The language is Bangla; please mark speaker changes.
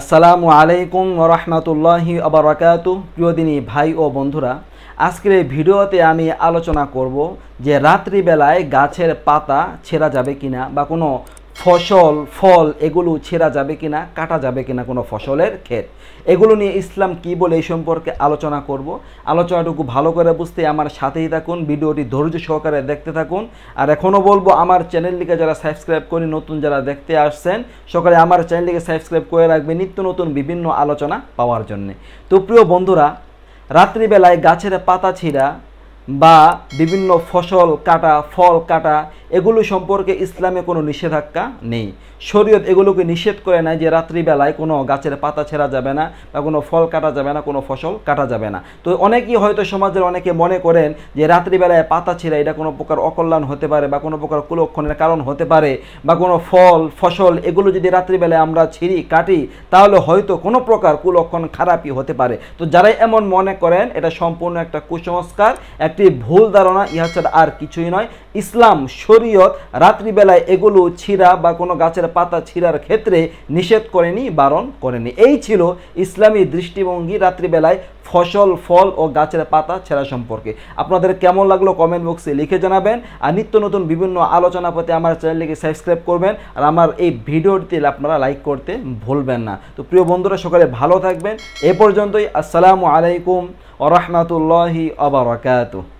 Speaker 1: আসসালামু আলাইকুম রহমতুল্লাহি আবরাকাত প্রিয় দিনী ভাই ও বন্ধুরা আজকের এই ভিডিওতে আমি আলোচনা করব যে রাত্রিবেলায় গাছের পাতা ছেঁড়া যাবে কিনা বা কোনো ফসল ফল এগুলো ছেঁড়া যাবে কিনা কাটা যাবে কিনা কোনো ফসলের ক্ষেত এগুলো নিয়ে ইসলাম কি বলে এই সম্পর্কে আলোচনা করব আলোচনাটুকু ভালো করে বুঝতে আমার সাথেই থাকুন ভিডিওটি ধৈর্য সহকারে দেখতে থাকুন আর এখনও বলবো আমার চ্যানেলটিকে যারা সাবস্ক্রাইব করি নতুন যারা দেখতে আসছেন সকালে আমার চ্যানেলটিকে সাবস্ক্রাইব করে রাখবে নিত্য নতুন বিভিন্ন আলোচনা পাওয়ার জন্যে তো প্রিয় বন্ধুরা রাত্রিবেলায় গাছের পাতা ছিঁড়া বা বিভিন্ন ফসল কাটা ফল কাটা এগুলো সম্পর্কে ইসলামে কোনো নিষেধাজ্ঞা নেই শরীয়ত এগুলোকে নিষেধ করে না যে রাত্রিবেলায় কোনো গাছের পাতা ছেঁড়া যাবে না বা কোনো ফল কাটা যাবে না কোনো ফসল কাটা যাবে না তো অনেকেই হয়তো সমাজের অনেকে মনে করেন যে রাত্রিবেলায় পাতা ছেঁড়া এটা কোনো প্রকার অকল্যাণ হতে পারে বা কোনো প্রকার কুলক্ষণের কারণ হতে পারে বা কোনো ফল ফসল এগুলো যদি রাত্রিবেলায় আমরা ছিঁড়ি কাটি তাহলে হয়তো কোনো প্রকার কুলক্ষণ খারাপই হতে পারে তো যারাই এমন মনে করেন এটা সম্পূর্ণ একটা কুসংস্কার এক একটি ভুল ধারণা ইহা ছাড়া আর কিছুই নয় ইসলাম শরীয়ত রাত্রিবেলায় এগুলো ছিঁড়া বা কোনো গাছের পাতা ছিঁড়ার ক্ষেত্রে নিষেধ করেনি বারণ করেনি এই ছিল ইসলামী দৃষ্টিভঙ্গি রাত্রিবেলায় ফসল ফল ও গাছের পাতা ছেঁড়া সম্পর্কে আপনাদের কেমন লাগলো কমেন্ট বক্সে লিখে জানাবেন আর নিত্য নতুন বিভিন্ন আলোচনা পথে আমার চ্যানেলটিকে সাবস্ক্রাইব করবেন আর আমার এই ভিডিওটি আপনারা লাইক করতে ভুলবেন না তো প্রিয় বন্ধুরা সকালে ভালো থাকবেন এ পর্যন্তই আসসালামু আলাইকুম ورحمة الله وبركاته